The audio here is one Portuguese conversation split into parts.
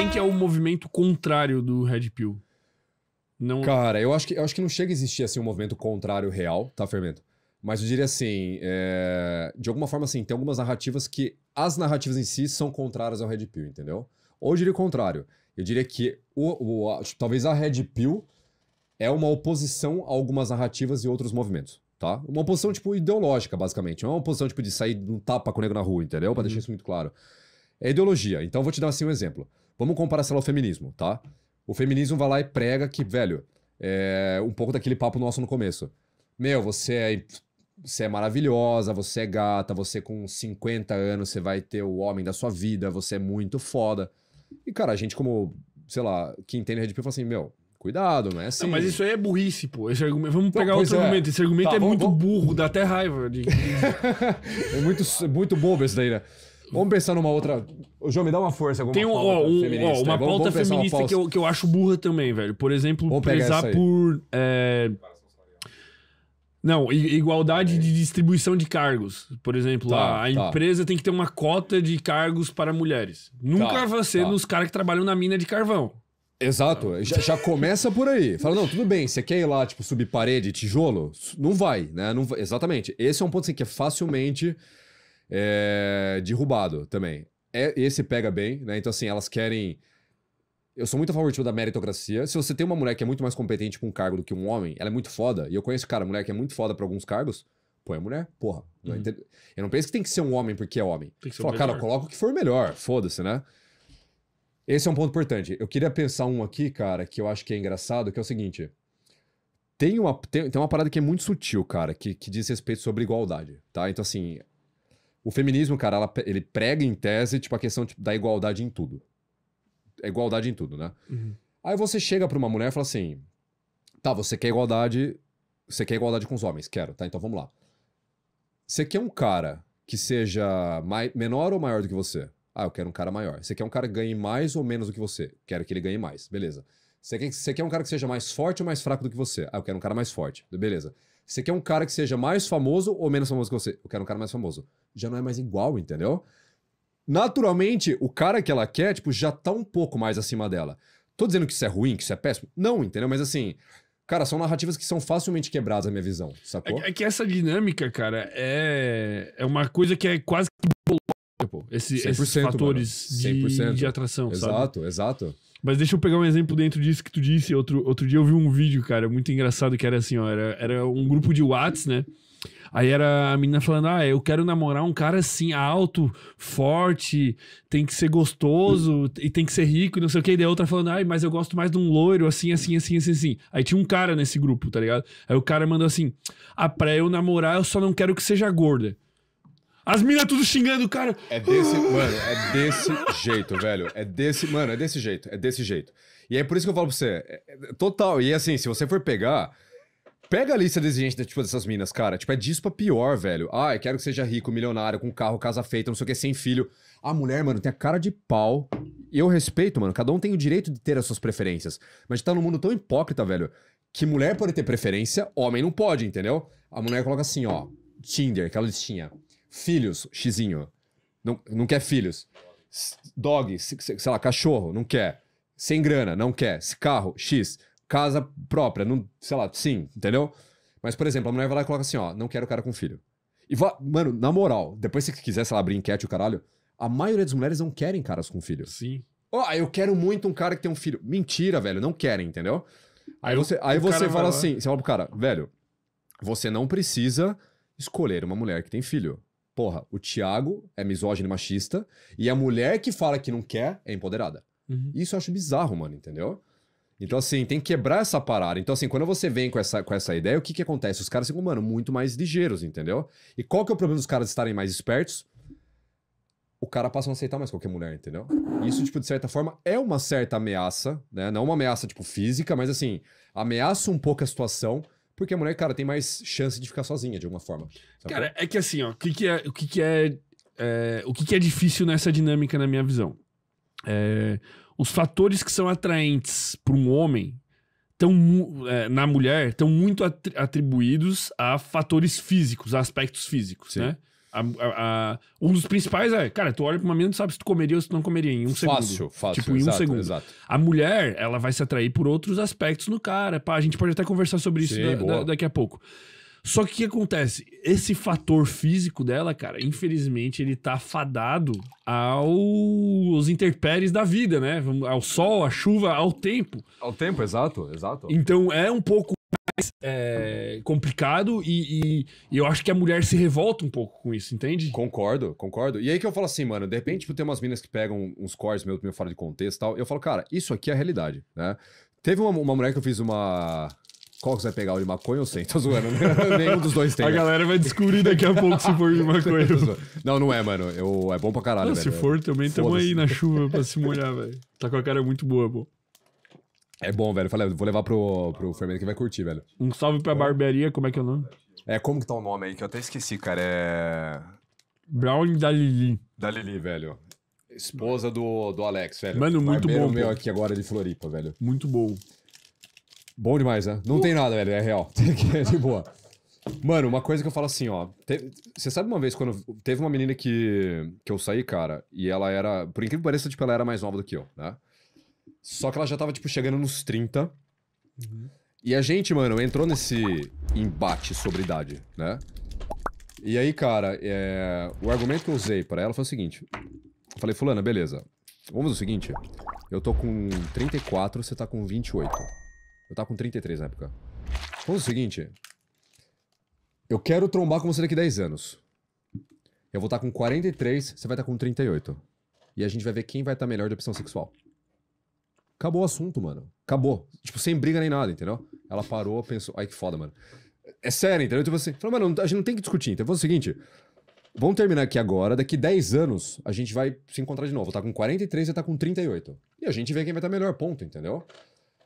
Quem que é o movimento contrário do Red Pill? Não... Cara, eu acho, que, eu acho que não chega a existir assim um movimento contrário real, tá, Fermento? Mas eu diria assim, é... de alguma forma assim, tem algumas narrativas que as narrativas em si são contrárias ao Red Pill, entendeu? Ou eu diria o contrário. Eu diria que o, o a, talvez a Red Pill é uma oposição a algumas narrativas e outros movimentos, tá? Uma oposição, tipo, ideológica, basicamente. Não é uma oposição, tipo, de sair de um tapa com o negro na rua, entendeu? Pra uhum. deixar isso muito claro. É ideologia. Então, eu vou te dar, assim, um exemplo. Vamos comparar, sei lá, o feminismo, tá? O feminismo vai lá e prega que, velho, é um pouco daquele papo nosso no começo. Meu, você é, você é maravilhosa, você é gata, você com 50 anos, você vai ter o homem da sua vida, você é muito foda. E, cara, a gente, como, sei lá, que entende Red Pill, fala assim, meu, Cuidado, não é assim. Não, mas isso aí é burrice, pô. Esse argumento... Vamos pegar outro é. argumento. Esse argumento tá, é vamos, muito vamos... burro, dá até raiva. De... é muito, é muito bobo esse daí, né? Vamos pensar numa outra. João, me dá uma força. Alguma Tem um, pauta ó, um, feminista. ó, uma pauta vamos feminista que, eu, que eu acho burra também, velho. Por exemplo, Vamos prezar por. é, Não, igualdade de distribuição de cargos. Por exemplo, Tá, a, a tá. empresa tem que ter uma cota de cargos para mulheres. Nunca tá, vai ser tá. nos caras que trabalham na mina de carvão. Exato, já, já começa por aí. Fala, não, tudo bem, você quer ir lá, tipo, subir parede, tijolo? Não vai, né? Não Exatamente. Esse é um ponto assim, que é facilmente é, derrubado também. É, esse pega bem, né? Então, assim, elas querem. Eu sou muito a favor tipo, da meritocracia. Se você tem uma mulher que é muito mais competente com um cargo do que um homem, ela é muito foda. E eu conheço, cara, mulher que é muito foda para alguns cargos. Põe a mulher, porra. Uhum. Eu não penso que tem que ser um homem porque é homem. Tem que ser Fala, cara, coloca o que for melhor. Foda-se, né? Esse é um ponto importante. Eu queria pensar um aqui, cara, que eu acho que é engraçado, que é o seguinte. Tem uma, tem, tem uma parada que é muito sutil, cara, que, que diz respeito sobre igualdade, tá? Então, assim, o feminismo, cara, ela, ele prega em tese, tipo, a questão tipo, da igualdade em tudo. É igualdade em tudo, né? Uhum. Aí você chega pra uma mulher e fala assim: tá, você quer igualdade. Você quer igualdade com os homens? Quero, tá? Então vamos lá. Você quer um cara que seja mai, menor ou maior do que você? Ah, eu quero um cara maior. Você quer um cara que ganhe mais ou menos do que você? Quero que ele ganhe mais. Beleza. Você quer, você quer um cara que seja mais forte ou mais fraco do que você? Ah, eu quero um cara mais forte. Beleza. Você quer um cara que seja mais famoso ou menos famoso que você? Eu quero um cara mais famoso. Já não é mais igual, entendeu? Naturalmente, o cara que ela quer, tipo, já tá um pouco mais acima dela. Tô dizendo que isso é ruim, que isso é péssimo? Não, entendeu? Mas assim, Cara, são narrativas que são facilmente quebradas, a minha visão, sacou? É, é, que essa dinâmica, cara, é, é uma coisa que é quase que pô. Esse, esses fatores De, de atração, exato, sabe? Exato, exato. Mas deixa eu pegar um exemplo dentro disso que tu disse. Outro, outro dia eu vi um vídeo, cara, muito engraçado, que era assim, ó, era, era um grupo de Whats, né? Aí era a menina falando: Ah, eu quero namorar um cara assim, alto, forte, tem que ser gostoso e tem que ser rico e não sei o que. E daí a outra falando: ah mas eu gosto mais de um loiro, assim, assim, assim, assim, assim. Aí tinha um cara nesse grupo, tá ligado? Aí o cara mandou assim: Ah, pra eu namorar, eu só não quero que seja gorda. As minas tudo xingando o cara. É desse, ah. mano, é desse jeito, velho. É desse, mano, é desse jeito, é desse jeito. E é por isso que eu falo pra você, é, é, total. E assim, se você for pegar, pega a lista de gente tipo, dessas minas, cara. Tipo, é disso pra pior, velho. Ah, eu quero que seja rico, milionário, com carro, casa feita, não sei o que, sem filho. A mulher, mano, tem a cara de pau. E eu respeito, mano. Cada um tem o direito de ter as suas preferências. Mas tá num mundo tão hipócrita, velho, que mulher pode ter preferência, homem não pode, entendeu? A mulher coloca assim, ó. Tinder, aquela listinha. Filhos, xizinho. Não, não quer filhos. Dog, sei lá, cachorro, não quer. Sem grana, não quer. Carro, X. Casa própria, não, sei lá, sim, entendeu? Mas, por exemplo, a mulher vai lá e coloca assim, ó, não quero cara com filho. E vai, mano, na moral, depois se quiser, sei lá, abrir enquete o caralho, a maioria das mulheres não querem caras com filho. Sim. Ó, oh, eu quero muito um cara que tem um filho. Mentira, velho, não querem, entendeu? Aí, você, aí você fala assim, você fala pro cara, velho, você não precisa escolher uma mulher que tem filho porra, o Thiago é misógino e machista, e a mulher que fala que não quer é empoderada. Uhum. Isso eu acho bizarro, mano, entendeu? Então, assim, tem que quebrar essa parada. Então, assim, quando você vem com essa, com essa ideia, o que que acontece? Os caras ficam, mano, muito mais ligeiros, entendeu? E qual que é o problema dos caras estarem mais espertos? O cara passa a não aceitar mais qualquer mulher, entendeu? Isso, tipo, de certa forma, é uma certa ameaça, né? Não uma ameaça, tipo, física, mas, assim, ameaça um pouco a situação porque a mulher, cara, tem mais chance de ficar sozinha, de alguma forma. Sabe? Cara, é que assim, ó, o que, que é. O que, que é, é, o que, que é difícil nessa dinâmica, na minha visão? É, os fatores que são atraentes para um homem tão, é, na mulher estão muito atribuídos a fatores físicos, a aspectos físicos, Sim. né? A, a, a, um dos principais é, cara, tu olha pra uma menina e sabe se tu comeria ou se tu não comeria em um fácil, segundo. Fácil, fácil Tipo, em um exato, segundo. Exato. A mulher, ela vai se atrair por outros aspectos no cara. Pá, a gente pode até conversar sobre isso Sim, da, da, daqui a pouco. Só que o que acontece? Esse fator físico dela, cara, infelizmente, ele tá fadado aos intempéries da vida, né? Ao sol, à chuva, ao tempo. Ao tempo, exato, exato. Então é um pouco é, complicado e, e, e, eu acho que a mulher se revolta um pouco com isso, entende? Concordo, concordo. E aí que eu falo assim, mano, de repente tipo, tem umas minas que pegam uns cores que meu fora de contexto e tal. Eu falo, cara, isso aqui é a realidade, né? Teve uma, uma mulher que eu fiz uma. Qual que você vai pegar? O de maconha ou sem? Tô zoando. Né? Nenhum dos dois tem. A né? galera vai descobrir daqui a pouco se for de maconha. não, não é, mano. Eu, é bom pra caralho, não, velho. Se for, também tamo aí na chuva pra se molhar, velho. Tá com a cara muito boa, pô. É bom, velho. Falei, vou levar pro, pro Fermento que vai curtir, velho. Um salve pra barbearia, como é que é o nome? É, como que tá o nome aí? Que eu até esqueci, cara. É. Brown da Lili. Da Lili, velho. Esposa do, do Alex, velho. Mano, muito Barbeiro bom. meu pô. aqui agora de Floripa, velho. Muito bom. Bom demais, né? Não uh. tem nada, velho. É real. de boa. Mano, uma coisa que eu falo assim, ó. Você sabe uma vez quando. Teve uma menina que, que eu saí, cara, e ela era. Por incrível que pareça, tipo, ela era mais nova do que eu, né? Só que ela já tava, tipo, chegando nos 30. Uhum. E a gente, mano, entrou nesse embate sobre idade, né? E aí, cara, é... o argumento que eu usei para ela foi o seguinte. Eu falei, fulana, beleza. Vamos o seguinte. Eu tô com 34, você tá com 28. Eu tava com 33 na época. Vamos o seguinte. Eu quero trombar com você daqui 10 anos. Eu vou estar tá com 43, você vai estar tá com 38. E a gente vai ver quem vai estar tá melhor de opção sexual. Acabou o assunto, mano. Acabou. Tipo, sem briga nem nada, entendeu? Ela parou, pensou. Ai, que foda, mano. É sério, entendeu? Tipo assim. Falou, mano, a gente não tem que discutir. Então, vou o seguinte. Vamos terminar aqui agora. Daqui 10 anos, a gente vai se encontrar de novo. tá com 43 e tá com 38. E a gente vê quem vai estar tá melhor, ponto, entendeu?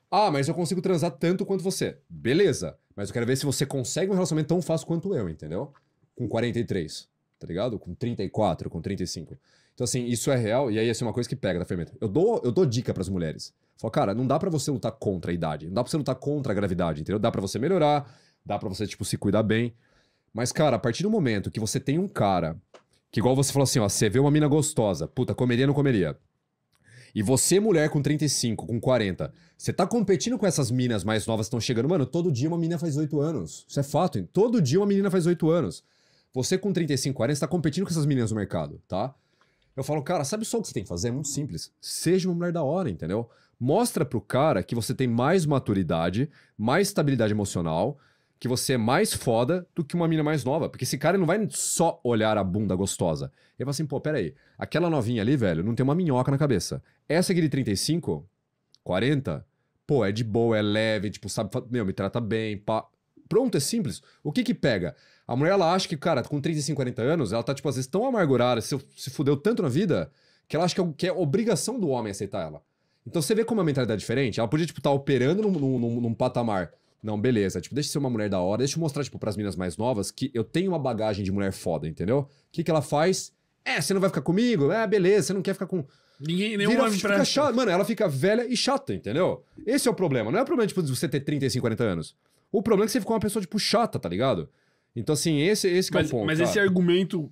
Ah, mas eu consigo transar tanto quanto você. Beleza. Mas eu quero ver se você consegue um relacionamento tão fácil quanto eu, entendeu? Com 43, tá ligado? Com 34, com 35. Então, assim, isso é real. E aí, assim, é uma coisa que pega da fermenta. Eu dou, eu dou dica para as mulheres. Fala, cara, não dá para você lutar contra a idade, não dá pra você lutar contra a gravidade, entendeu? Dá para você melhorar, dá para você, tipo, se cuidar bem. Mas, cara, a partir do momento que você tem um cara, que igual você falou assim, ó, você vê uma mina gostosa, puta, comeria ou não comeria? E você, mulher com 35, com 40, você tá competindo com essas minas mais novas que estão chegando. Mano, todo dia uma menina faz 8 anos. Isso é fato, hein? Todo dia uma menina faz 8 anos. Você com 35, 40, você tá competindo com essas meninas no mercado, tá? Eu falo, cara, sabe só o que você tem que fazer? É muito simples. Seja uma mulher da hora, entendeu? Mostra pro cara que você tem mais maturidade, mais estabilidade emocional, que você é mais foda do que uma mina mais nova. Porque esse cara não vai só olhar a bunda gostosa. Ele vai assim, pô, peraí, aquela novinha ali, velho, não tem uma minhoca na cabeça. Essa aqui de 35, 40, pô, é de boa, é leve, tipo, sabe, meu, me trata bem, pá. Pronto, é simples. O que que pega? A mulher, ela acha que, cara, com 35, 40 anos, ela tá, tipo, às vezes tão amargurada, se, se fudeu tanto na vida, que ela acha que é, é obrigação do homem aceitar ela. Então você vê como é uma mentalidade diferente. Ela podia, tipo, estar tá operando num, num, num, patamar. Não, beleza. Tipo, deixa eu ser uma mulher da hora. Deixa eu mostrar, tipo, pras minas mais novas que eu tenho uma bagagem de mulher foda, entendeu? O que, que ela faz? É, você não vai ficar comigo? É, beleza. Você não quer ficar com... Ninguém, nenhum Vira, homem fica Mano, ela fica velha e chata, entendeu? Esse é o problema. Não é o problema, tipo, de você ter 35, 40 anos. O problema é que você ficou uma pessoa, tipo, chata, tá ligado? Então, assim, esse, esse mas, é o ponto. Mas cara. esse argumento,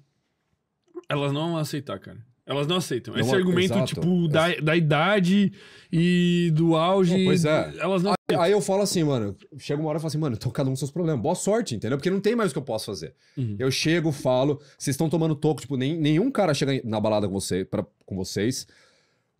elas não vão aceitar, cara. Elas não aceitam. Esse não, argumento, exato. tipo, da, da idade e do auge. Não, pois é. Elas não aí, aceitam. aí eu falo assim, mano. Chega uma hora e falo assim, mano, então cada um com seus problemas. Boa sorte, entendeu? Porque não tem mais o que eu posso fazer. Uhum. Eu chego, falo, vocês estão tomando toco, tipo, nem, nenhum cara chega na balada com, você, pra, com vocês.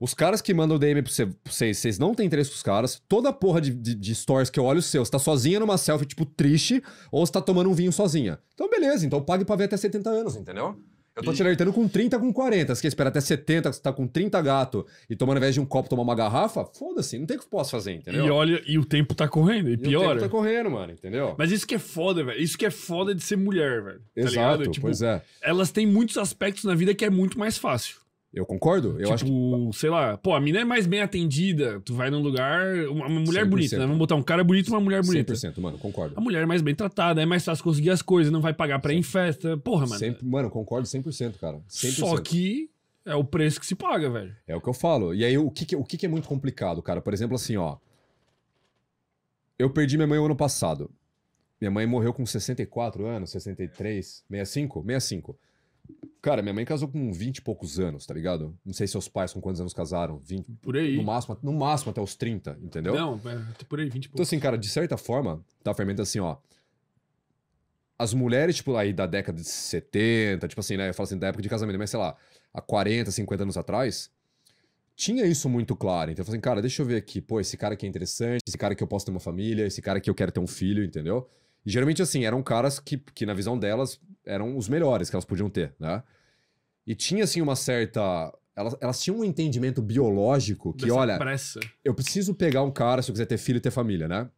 Os caras que mandam DM pra vocês, vocês não têm interesse com os caras. Toda porra de, de, de stories que eu olho seu, você tá sozinha numa selfie, tipo, triste, ou você tá tomando um vinho sozinha. Então, beleza, então pague pra ver até 70 anos, entendeu? Eu tô te alertando com 30, com 40. Você quer esperar até 70, você tá com 30 gato e tomando ao invés de um copo tomar uma garrafa? Foda-se, não tem o que eu posso fazer, entendeu? E olha, e o tempo tá correndo, e, e piora. O tempo tá correndo, mano, entendeu? Mas isso que é foda, velho. Isso que é foda de ser mulher, velho. Tá Exato, tá tipo, pois é. Elas têm muitos aspectos na vida que é muito mais fácil. Eu concordo. Eu tipo, acho que... sei lá, pô, a mina é mais bem atendida. Tu vai num lugar. Uma, uma mulher 100%. bonita, né? Vamos botar um cara bonito e uma mulher bonita. 100%, mano, concordo. A mulher é mais bem tratada, é mais fácil conseguir as coisas, não vai pagar pra 100%. ir em festa. Porra, mano. Sempre, mano, concordo 100%, cara. 100%. Só que é o preço que se paga, velho. É o que eu falo. E aí, o que, o que é muito complicado, cara? Por exemplo, assim, ó. Eu perdi minha mãe o ano passado. Minha mãe morreu com 64 anos, 63, 65? 65. Cara, minha mãe casou com 20 e poucos anos, tá ligado? Não sei se seus pais com quantos anos casaram. 20, por aí. No máximo, no máximo até os 30, entendeu? Não, é, por aí, 20 e poucos. Então, assim, cara, de certa forma, tá fermento assim, ó. As mulheres, tipo, aí da década de 70, tipo assim, né? Eu falo assim, da época de casamento, mas sei lá, há 40, 50 anos atrás, tinha isso muito claro. Então, eu falo assim, cara, deixa eu ver aqui, pô, esse cara aqui é interessante, esse cara que eu posso ter uma família, esse cara que eu quero ter um filho, entendeu? E geralmente, assim, eram caras que, que na visão delas, eram os melhores que elas podiam ter, né? E tinha, assim, uma certa. Elas, elas tinham um entendimento biológico que, Dessa olha, pressa. eu preciso pegar um cara se eu quiser ter filho e ter família, né?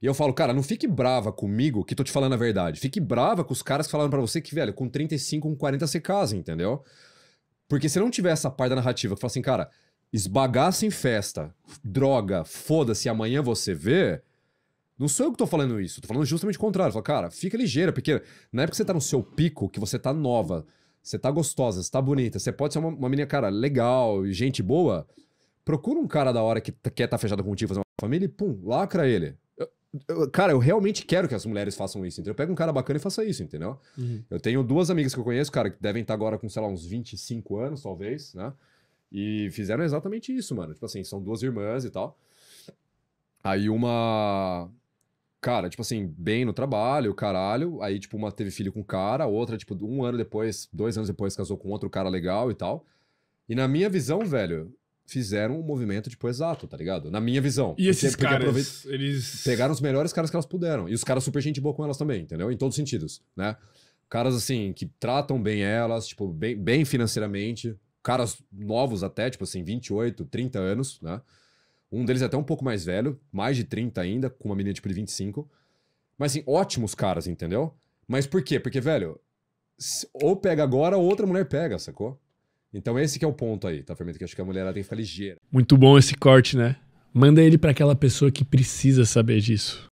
E eu falo, cara, não fique brava comigo que tô te falando a verdade. Fique brava com os caras que falaram para você que, velho, com 35, com 40 você casa, entendeu? Porque se não tiver essa parte da narrativa que fala assim, cara, esbagaça em festa, droga, foda-se, amanhã você vê, não sou eu que tô falando isso, tô falando justamente o contrário. Fala, cara, fica ligeira, porque na época que você tá no seu pico, que você tá nova, você tá gostosa, você tá bonita, você pode ser uma, uma menina, cara, legal, gente boa, procura um cara da hora que quer tá fechado contigo, fazer uma família e pum, lacra ele. Eu, eu, cara, eu realmente quero que as mulheres façam isso, entendeu? Eu pego um cara bacana e faça isso, entendeu? Uhum. Eu tenho duas amigas que eu conheço, cara, que devem estar tá agora com, sei lá, uns 25 anos, talvez, né? E fizeram exatamente isso, mano. Tipo assim, são duas irmãs e tal. Aí uma cara, tipo assim, bem no trabalho, caralho. Aí, tipo, uma teve filho com um cara, outra, tipo, um ano depois, dois anos depois, casou com outro cara legal e tal. E na minha visão, velho, fizeram um movimento, tipo, exato, tá ligado? Na minha visão. E esses porque, caras, porque eles... Pegaram os melhores caras que elas puderam. E os caras super gente boa com elas também, entendeu? Em todos os sentidos, né? Caras, assim, que tratam bem elas, tipo, bem, bem financeiramente. Caras novos até, tipo assim, 28, 30 anos, né? Um deles é até um pouco mais velho, mais de 30 ainda, com uma menina tipo de 25. Mas assim, ótimos caras, entendeu? Mas por quê? Porque, velho, ou pega agora ou outra mulher pega, sacou? Então esse que é o ponto aí, tá, Fermento? Que acho que a mulher ela tem que ficar ligeira. Muito bom esse corte, né? Manda ele para aquela pessoa que precisa saber disso.